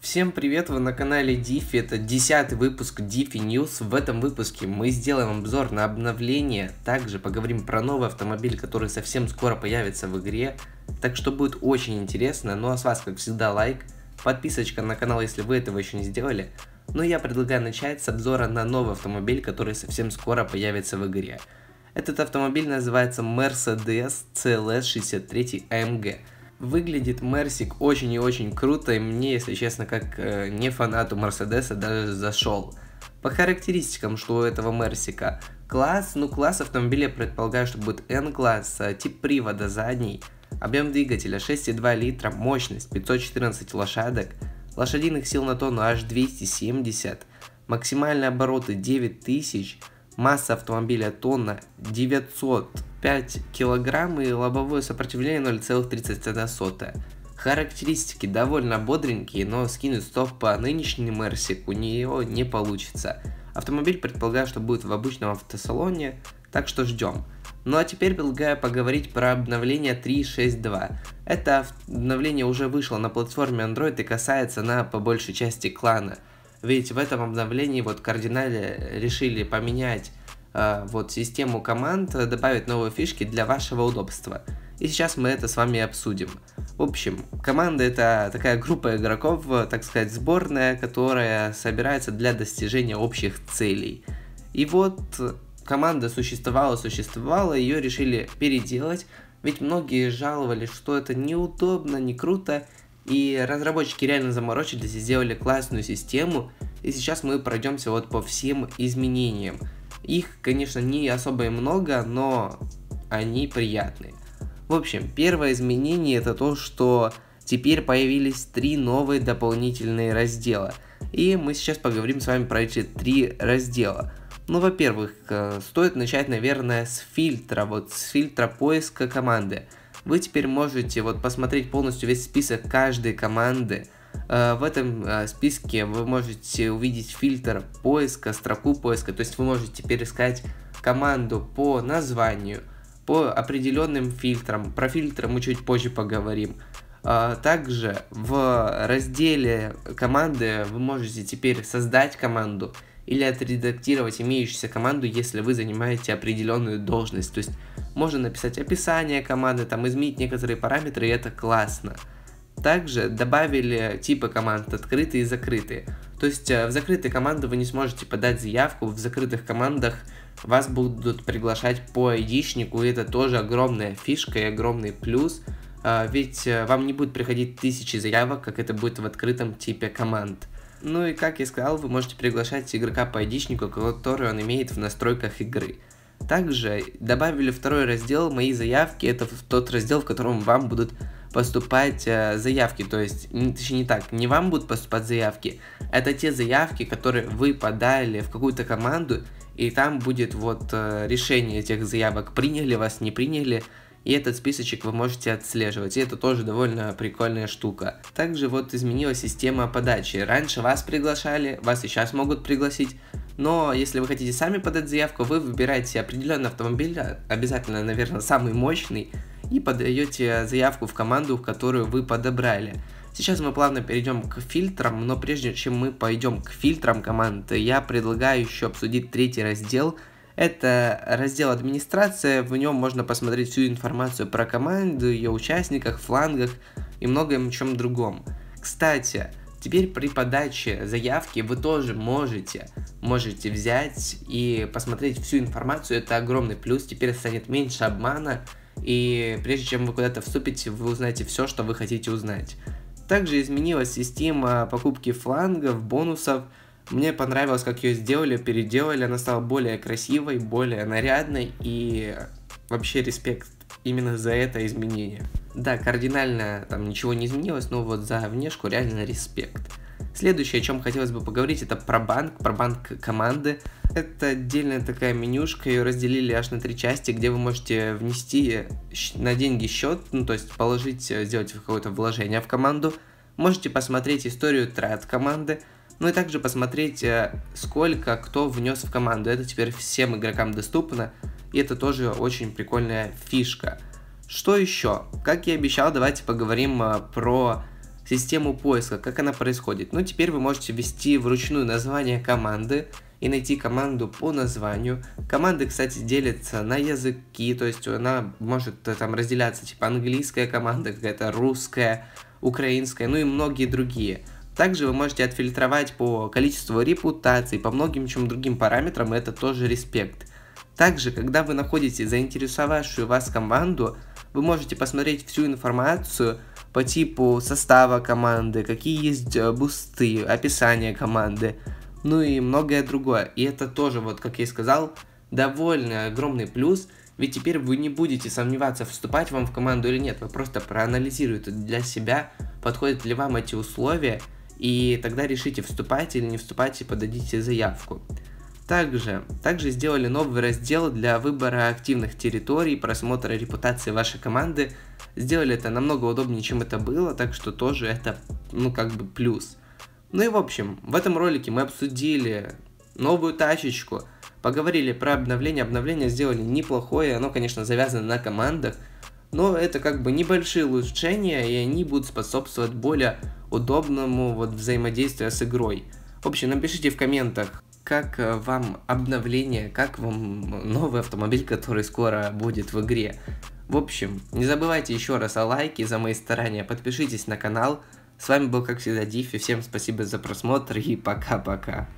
Всем привет, вы на канале Дифи, это 10 выпуск Дифи News. В этом выпуске мы сделаем обзор на обновление, также поговорим про новый автомобиль, который совсем скоро появится в игре, так что будет очень интересно. Ну а с вас, как всегда, лайк, подписочка на канал, если вы этого еще не сделали. Ну я предлагаю начать с обзора на новый автомобиль, который совсем скоро появится в игре. Этот автомобиль называется Mercedes CLS 63 AMG. Выглядит Мерсик очень и очень круто, и мне, если честно, как э, не фанату Мерседеса даже зашел. По характеристикам, что у этого Мерсика. Класс, ну класс автомобиля предполагаю, что будет N-класс, э, тип привода задний, объем двигателя 6,2 литра, мощность 514 лошадок, лошадиных сил на тонну аж 270, максимальные обороты 9000, масса автомобиля тонна 900 5 килограмм и лобовое сопротивление 0,31. Характеристики довольно бодренькие, но скинуть стоп по нынешнему Мерсик у нее не получится. Автомобиль предполагаю, что будет в обычном автосалоне, так что ждем. Ну а теперь предлагаю поговорить про обновление 3.6.2. Это обновление уже вышло на платформе Android и касается на по большей части клана. Ведь в этом обновлении вот кардинально решили поменять Э, вот систему команд, э, добавить новые фишки для вашего удобства. И сейчас мы это с вами обсудим. В общем, команда это такая группа игроков, э, так сказать, сборная, которая собирается для достижения общих целей. И вот команда существовала, существовала, ее решили переделать, ведь многие жаловались, что это неудобно, не круто, и разработчики реально заморочились и сделали классную систему, и сейчас мы пройдемся вот по всем изменениям. Их, конечно, не особо и много, но они приятные. В общем, первое изменение это то, что теперь появились три новые дополнительные раздела. И мы сейчас поговорим с вами про эти три раздела. Ну, во-первых, э, стоит начать, наверное, с фильтра, вот с фильтра поиска команды. Вы теперь можете вот посмотреть полностью весь список каждой команды, Э, в этом э, списке вы можете увидеть фильтр поиска, строку поиска, то есть вы можете перескать команду по названию, по определенным фильтрам. Про фильтры мы чуть позже поговорим. Э, также в разделе команды вы можете теперь создать команду или отредактировать имеющуюся команду, если вы занимаете определенную должность. То есть можно написать описание команды, там изменить некоторые параметры, и это классно. Также добавили типы команд открытые и закрытые. То есть э, в закрытые команды вы не сможете подать заявку, в закрытых командах вас будут приглашать по айдишнику, и это тоже огромная фишка и огромный плюс, а, ведь э, вам не будет приходить тысячи заявок, как это будет в открытом типе команд. Ну и как я сказал, вы можете приглашать игрока по айдишнику, который он имеет в настройках игры. Также добавили второй раздел «Мои заявки», это тот раздел, в котором вам будут поступать э, заявки, то есть, не, точнее не так, не вам будут поступать заявки, это те заявки, которые вы подали в какую-то команду, и там будет вот э, решение этих заявок, приняли вас, не приняли, и этот списочек вы можете отслеживать, и это тоже довольно прикольная штука. Также вот изменилась система подачи, раньше вас приглашали, вас и сейчас могут пригласить, но если вы хотите сами подать заявку, вы выбираете определенный автомобиль, обязательно, наверное, самый мощный, и подаете заявку в команду, в которую вы подобрали. Сейчас мы плавно перейдем к фильтрам, но прежде чем мы пойдем к фильтрам команд, я предлагаю еще обсудить третий раздел. Это раздел администрация, в нем можно посмотреть всю информацию про команду, ее участниках, флангах и многом чем другом. Кстати, Теперь при подаче заявки вы тоже можете, можете взять и посмотреть всю информацию. Это огромный плюс. Теперь станет меньше обмана. И прежде чем вы куда-то вступите, вы узнаете все, что вы хотите узнать. Также изменилась система покупки флангов, бонусов. Мне понравилось, как ее сделали, переделали. Она стала более красивой, более нарядной и вообще респект именно за это изменение. Да, кардинально там ничего не изменилось, но вот за внешку реально респект. Следующее, о чем хотелось бы поговорить, это про банк, про банк команды. Это отдельная такая менюшка, ее разделили аж на три части, где вы можете внести на деньги счет, ну то есть положить, э, сделать какое-то вложение в команду. Можете посмотреть историю трат команды, ну и также посмотреть, э, сколько кто внес в команду. Это теперь всем игрокам доступно, и это тоже очень прикольная фишка. Что еще? Как я обещал, давайте поговорим э, про систему поиска, как она происходит. Ну, теперь вы можете ввести вручную название команды, и найти команду по названию. Команды, кстати, делятся на языки, то есть она может э, там разделяться, типа английская команда, какая-то русская, украинская, ну и многие другие. Также вы можете отфильтровать по количеству репутаций, по многим чем другим параметрам, и это тоже респект. Также, когда вы находите заинтересовавшую вас команду, вы можете посмотреть всю информацию по типу состава команды, какие есть э, бусты, описание команды, ну и многое другое. И это тоже, вот как я и сказал, довольно огромный плюс, ведь теперь вы не будете сомневаться, вступать вам в команду или нет, вы просто проанализируете для себя, подходят ли вам эти условия, и тогда решите, вступать или не вступать, и подадите заявку. Также, также сделали новый раздел для выбора активных территорий, просмотра репутации вашей команды. Сделали это намного удобнее, чем это было, так что тоже это, ну, как бы плюс – ну и в общем, в этом ролике мы обсудили новую тачечку, поговорили про обновление, обновление сделали неплохое, оно, конечно, завязано на командах, но это как бы небольшие улучшения, и они будут способствовать более удобному вот взаимодействию с игрой. В общем, напишите в комментах, как э, вам обновление, как вам новый автомобиль, который скоро будет в игре. В общем, не забывайте еще раз о лайке за мои старания, подпишитесь на канал, с вами был, как всегда, Диффи. Всем спасибо за просмотр и пока-пока.